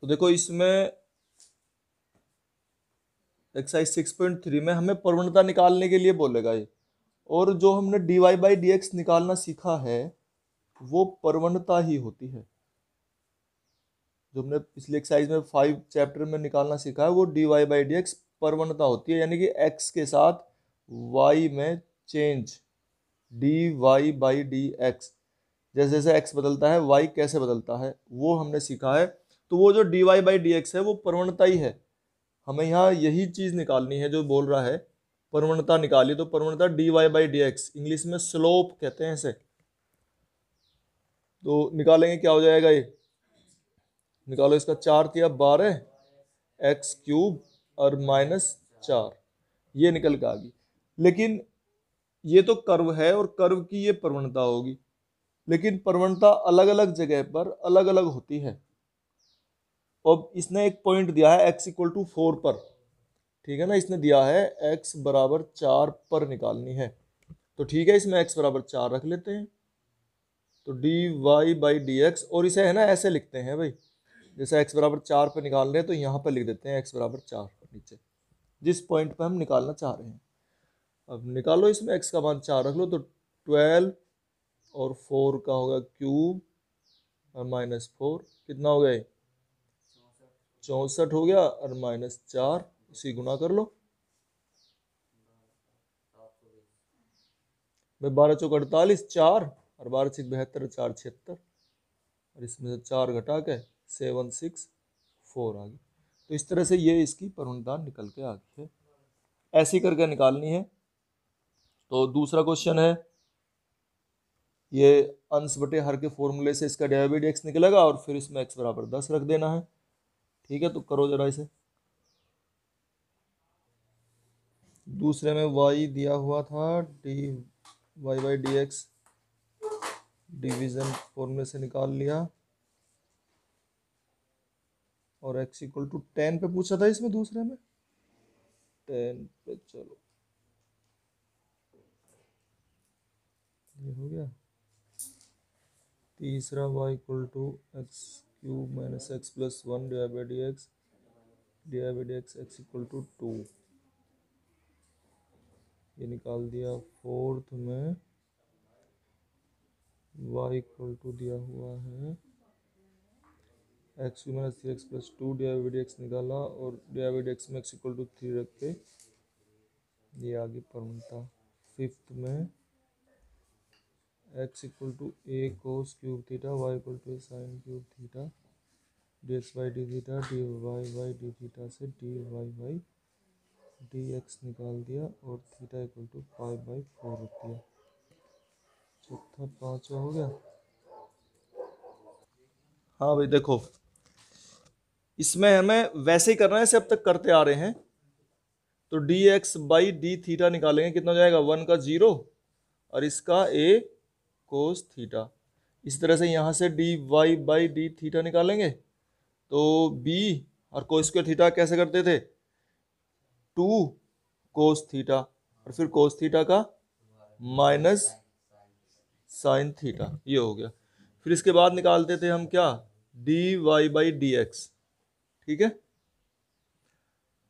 तो देखो इसमें एक्साइज सिक्स पॉइंट थ्री में हमें प्रवणता निकालने के लिए बोलेगा ये और जो हमने D Y by D X निकालना सीखा है वो प्रवणता ही होती है जो हमने पिछले एक्साइज में फाइव चैप्टर में निकालना सीखा है वो D Y by D X प्रवणता होती है यानी कि एक्स के साथ वाई में change D Y by D X जैसे जैसे एक्स बदलता है वाई कैसे बदलता है वो हमने सीखा है तो वो जो D Y by D X है वो प्रवणता ही है हमें यहाँ यही चीज़ निकालनी है जो बोल रहा है प्रवणता निकाली तो प्रवणता D Y by D X English में स्लोप कहते हैं इसे तो निकालेंगे क्या हो जाएगा ये निकालो इसका चार किया बारह एक्स क्यूब और माइनस चार ये निकल के आ गई लेकिन ये तो कर्व है और कर्व की ये प्रवणता होगी लेकिन प्रवणता अलग अलग जगह पर अलग अलग होती है अब इसने एक पॉइंट दिया है एक्स इक्वल टू फोर पर ठीक है ना इसने दिया है एक्स बराबर चार पर निकालनी है तो ठीक है इसमें एक्स बराबर चार रख लेते हैं तो D Y by D X और इसे है ना ऐसे लिखते हैं भाई जैसे एक्स बराबर चार पर निकाल रहे हैं तो यहाँ पर लिख देते हैं एक्स बराबर चार पर नीचे जिस पॉइंट पर हम निकालना चाह रहे हैं अब निकालो इसमें एक्स का मान चार रख लो तो ट्वेल्व और फोर का होगा क्यूब और माइनस फोर कितना हो गया चौंसठ हो गया और माइनस चार उसी गुना कर लो भाई बारह चौक अड़तालीस चार और बारह छिक बहत्तर चार छिहत्तर और इसमें से चार घटा के सेवन सिक्स फोर आ गई तो इस तरह से ये इसकी परुणदान निकल के आ गई है ऐसी करके निकालनी है तो दूसरा क्वेश्चन है ये अंश बटे हर के फॉर्मूले से इसका डेविड एक्स निकलेगा और फिर इसमें एक्स बराबर दस रख देना है ठीक है तो करो जरा इसे दूसरे में वाई दिया हुआ था D Y by D X division फॉर्मूले से निकाल लिया और एक्स इक्वल टू टेन पे पूछा था इसमें दूसरे में टेन पे चलो ये हो गया तीसरा Y equal to X cube minus X plus one divide by D X divide by D X X equal to two ये निकाल दिया फोर्थ में वाई इक्वल टू दिया हुआ है X minus three X plus two divide I D X निकाला और divide I D X में एक्स इक्वल टू थ्री रख के ये आगे पर बनता फिफ्थ में X equal to A cos cube theta Y equal to A sine cube theta D X Y D theta D Y Y D theta से D Y Y D X निकाल दिया और theta equal to five by four रख दिया चौथा पाँचवा हो गया हाँ भाई देखो इसमें हमें वैसे ही करना है जैसे अब तक करते आ रहे हैं तो D X by D theta निकालेंगे कितना जाएगा वन का ज़ीरो और इसका ए कोस थीटा इस तरह से यहाँ से D Y by D theta निकालेंगे तो बी और कोस स्क्वायर थीटा कैसे करते थे टू कोस थीटा और फिर कोस थीटा का माइनस साइन थीटा ये हो गया फिर इसके बाद निकालते थे हम क्या D Y by D X ठीक है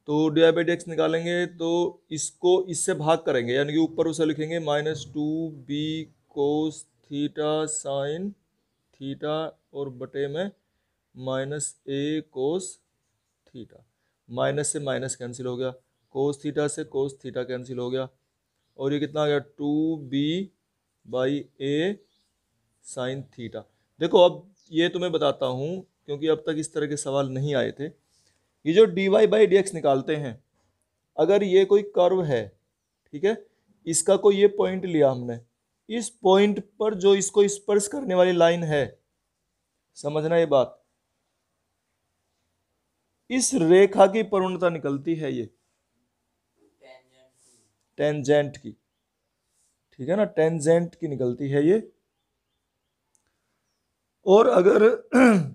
तो D Y by D X निकालेंगे तो इसको इससे भाग करेंगे यानी कि ऊपर उसे लिखेंगे minus two B cos theta sine theta और बटे में minus A cos theta minus से माइनस कैंसिल हो गया कोस थीटा से कोस थीटा कैंसिल हो गया और ये कितना आ गया two B by A sine theta देखो अब ये तुम्हें बताता हूँ क्योंकि अब तक इस तरह के सवाल नहीं आए थे ये जो D Y by D X निकालते हैं अगर ये कोई कर्व है ठीक है इसका कोई ये पॉइंट लिया हमने इस पॉइंट पर जो इसको स्पर्श करने वाली लाइन है समझना ये बात इस रेखा की प्रवणता निकलती है ये टेंजेंट की ठीक है ना टेंजेंट की निकलती है ये और अगर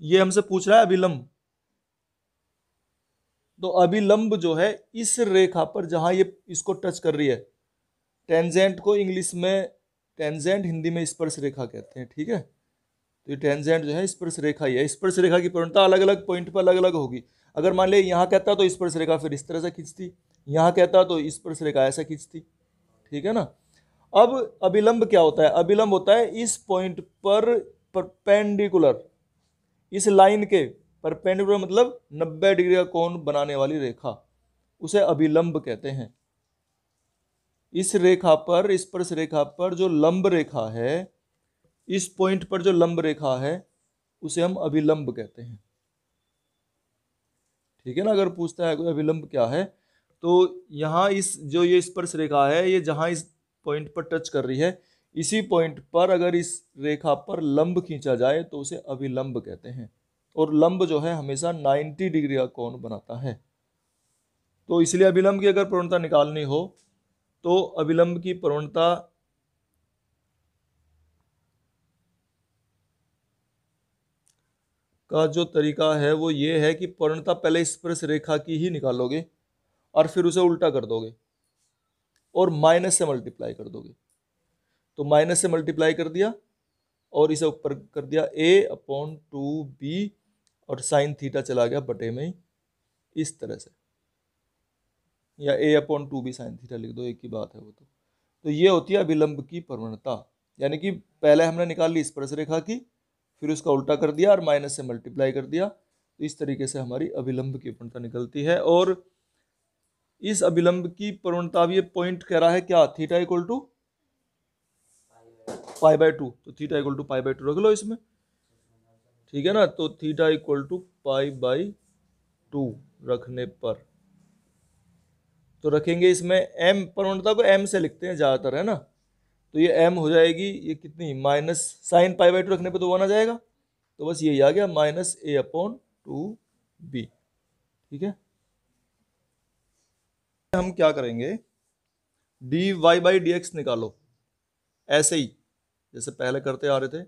ये हमसे पूछ रहा है अभिलंब तो अभिलंब जो है इस रेखा पर जहां ये इसको टच कर रही है टेंजेंट को इंग्लिश में टेंजेंट हिंदी में स्पर्श रेखा कहते हैं ठीक है तो ये टेंजेंट जो है स्पर्श रेखा ही है स्पर्श रेखा की प्रणता अलग अलग पॉइंट पर अलग अलग होगी अगर मान लिया यहाँ कहता तो स्पर्श रेखा फिर इस तरह से खींचती यहाँ कहता तो स्पर्श रेखा ऐसा खींचती ठीक है ना अब अभिलंब क्या होता है अभिलंब होता है इस पॉइंट पर परपेंडिकुलर इस लाइन के परपेंडिकुलर मतलब 90 डिग्री का कोण बनाने वाली रेखा उसे अभिलंब कहते हैं इस रेखा पर स्पर्श रेखा पर जो लंब रेखा है इस पॉइंट पर जो लंब रेखा है उसे हम अभिलंब कहते हैं ठीक है ना अगर पूछता है कोई अभिलंब क्या है तो यहाँ इस जो ये स्पर्श रेखा है ये जहाँ इस पॉइंट पर टच कर रही है इसी पॉइंट पर अगर इस रेखा पर लंब खींचा जाए तो उसे अभिलंब कहते हैं और लंब जो है हमेशा 90 डिग्री का कोण बनाता है तो इसलिए अभिलंब की अगर प्रवणता निकालनी हो तो अविलंब की प्रवणता का जो तरीका है वो ये है कि प्रवणता पहले स्पर्श रेखा की ही निकालोगे और फिर उसे उल्टा कर दोगे और माइनस से मल्टीप्लाई कर दोगे तो माइनस से मल्टीप्लाई कर दिया और इसे ऊपर कर दिया ए अपॉन टू बी और साइन थीटा चला गया बटे में ही इस तरह से या ए अपॉन टू भी साइन थीटा लिख दो एक ही बात है वो तो तो ये होती है अभिलंब की प्रवणता यानी कि पहले हमने निकाल ली स्पर्श रेखा की फिर उसका उल्टा कर दिया और माइनस से मल्टीप्लाई कर दिया तो इस तरीके से हमारी अभिलंब की प्रवणता निकलती है और इस अभिलंब की प्रवणता भी पॉइंट कह रहा है क्या theta equal to pi by two तो theta equal to pi by two रख लो इसमें ठीक है ना तो theta equal to pi by two रखने पर तो रखेंगे इसमें एम प्रवणता को एम से लिखते हैं ज़्यादातर है ना तो ये एम हो जाएगी ये कितनी minus sine pi by two रखने पे तो वन आ जाएगा तो बस यही आ गया minus a upon two b ठीक है हम क्या करेंगे d Y by D x निकालो ऐसे ही जैसे पहले करते आ रहे थे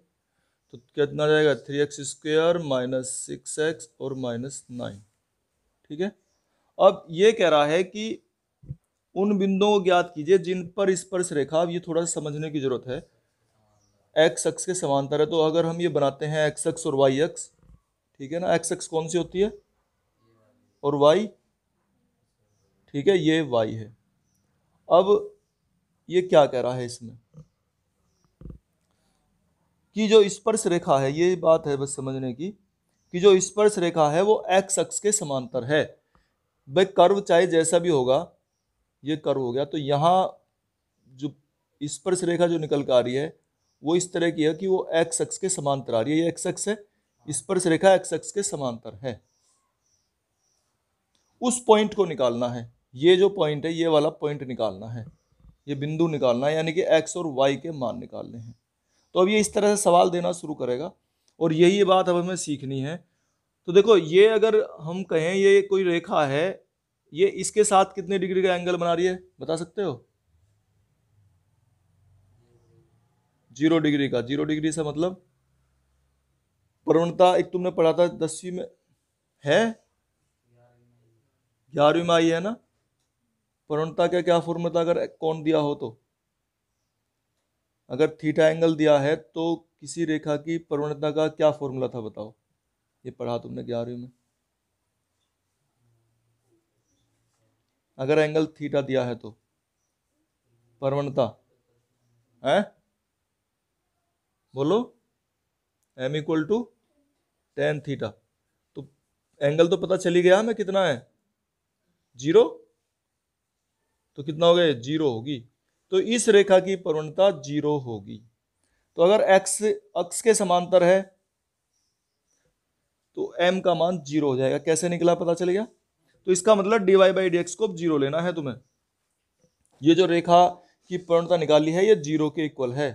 तो कितना जाएगा three x square minus six x और माइनस नाइन ठीक है अब ये कह रहा है कि उन बिंदुओं को ज्ञात कीजिए जिन पर स्पर्श रेखा अब ये थोड़ा सा समझने की ज़रूरत है एक्स अक्ष के समांतर है तो अगर हम ये बनाते हैं एक्स एक्स और वाई एक्स ठीक है ना एक्स एक्स कौन सी होती है और वाई ठीक है ये वाई है अब ये क्या कह रहा है इसमें कि जो स्पर्श रेखा है ये बात है बस समझने की कि जो स्पर्श रेखा है वो एक्स अक्स के समांतर है भाई कर्व चाहे जैसा भी होगा ये कर्व हो गया तो यहाँ जो स्पर्श रेखा जो निकल कर आ रही है वो इस तरह की है कि वो एक्स एक्स के समांतर आ रही है ये एक्स एक्स है स्पर्श रेखा एक्स एक्स के समांतर है उस पॉइंट को निकालना है ये जो पॉइंट है ये वाला पॉइंट निकालना है ये बिंदु निकालना है यानी कि एक्स और वाई के मान निकालने हैं तो अब ये इस तरह से सवाल देना शुरू करेगा और यही बात अब हमें सीखनी है तो देखो ये अगर हम कहें ये कोई रेखा है ये इसके साथ कितने डिग्री का एंगल बना रही है बता सकते हो जीरो डिग्री का जीरो डिग्री से मतलब प्रवणता एक तुमने पढ़ा था दसवीं में है ग्यारहवीं में आई है ना प्रवणता का क्या फॉर्मूला था अगर कौन दिया हो तो अगर थीटा एंगल दिया है तो किसी रेखा की प्रवणता का क्या फॉर्मूला था बताओ ये पढ़ा तुमने ग्यारहवीं में अगर एंगल थीटा दिया है तो प्रवणता है बोलो m equal to tan theta तो एंगल तो पता चली गया हमें कितना है जीरो तो कितना हो गया जीरो होगी तो इस रेखा की प्रवणता जीरो होगी तो अगर एक्स अक्ष के समांतर है तो एम का मान जीरो हो जाएगा कैसे निकला पता चल गया तो इसका मतलब d Y by D x को जीरो लेना है तुम्हें ये जो रेखा की पूर्णता निकाली है ये जीरो के इक्वल है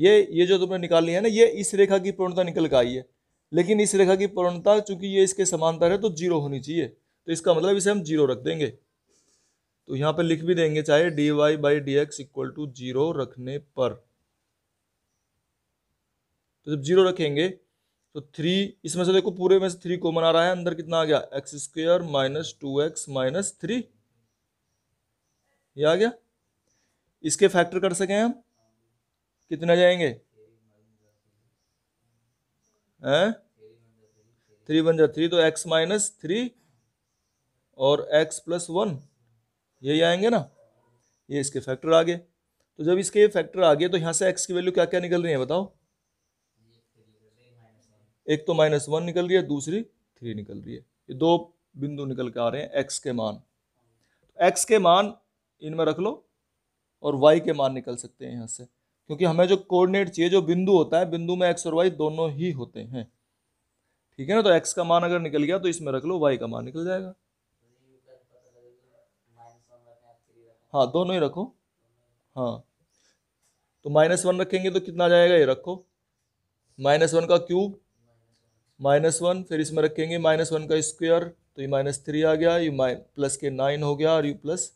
ये ये जो तुमने निकाली है ना ये इस रेखा की पूर्णता निकल के आई है लेकिन इस रेखा की पूर्णता चूंकि ये इसके समांतर है तो जीरो होनी चाहिए तो इसका मतलब इसे हम जीरो रख देंगे तो यहाँ पर लिख भी देंगे चाहे d Y by D x equal to zero रखने पर तो जब जीरो रखेंगे तो थ्री इसमें से देखो पूरे में से थ्री कॉमन आ रहा है अंदर कितना आ गया x square minus two x minus three ये आ गया इसके फैक्टर कर सकें हम कितने जाएंगे हैं थ्री वन जा थ्री तो एक्स माइनस थ्री और एक्स प्लस वन यही आएंगे ना ये इसके फैक्टर आ गए तो जब इसके फैक्टर आ गए तो यहाँ से एक्स की वैल्यू क्या क्या निकल रही है बताओ एक तो माइनस वन निकल रही है दूसरी थ्री निकल रही है ये दो बिंदु निकल के आ रहे हैं एक्स के मान एक्स के मान इनमें रख लो और वाई के मान निकल सकते हैं यहाँ से क्योंकि हमें जो कोऑर्डिनेट चाहिए जो बिंदु होता है बिंदु में एक्स और वाई दोनों ही होते हैं ठीक है ना तो एक्स का मान अगर निकल गया तो इसमें रख लो वाई का मान निकल जाएगा हाँ दोनों ही रखो हाँ तो माइनस वन रखेंगे तो कितना जाएगा ये रखो माइनस वन का क्यूब माइनस वन फिर इसमें रखेंगे माइनस वन का स्क्वायर तो ये माइनस थ्री आ गया ये माइन प्लस के नाइन हो गया और यू प्लस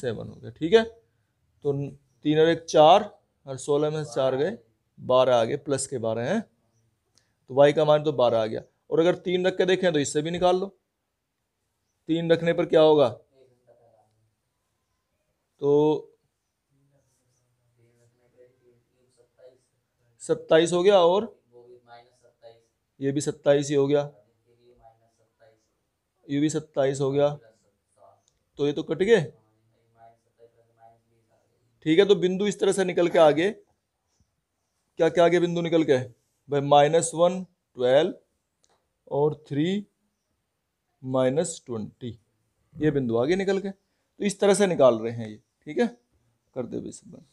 सेवन हो गया ठीक है तो तीन और एक चार और सोलह में चार गए बारह आ गए प्लस के बारह हैं तो वाई का मान तो बारह आ गया और अगर तीन रख के देखें तो इससे भी निकाल लो तीन रखने पर क्या होगा तो सत्ताईस हो गया और ये भी सत्ताईस ही हो गया ये भी सत्ताईस हो गया तो ये तो कट गए ठीक है तो बिंदु इस तरह से निकल के आगे क्या क्या आगे बिंदु निकल के भाई माइनस वन ट्वेल्व और थ्री माइनस ट्वेंटी ये बिंदु आगे निकल के तो इस तरह से निकाल रहे हैं ये ठीक है कर दे भाई सब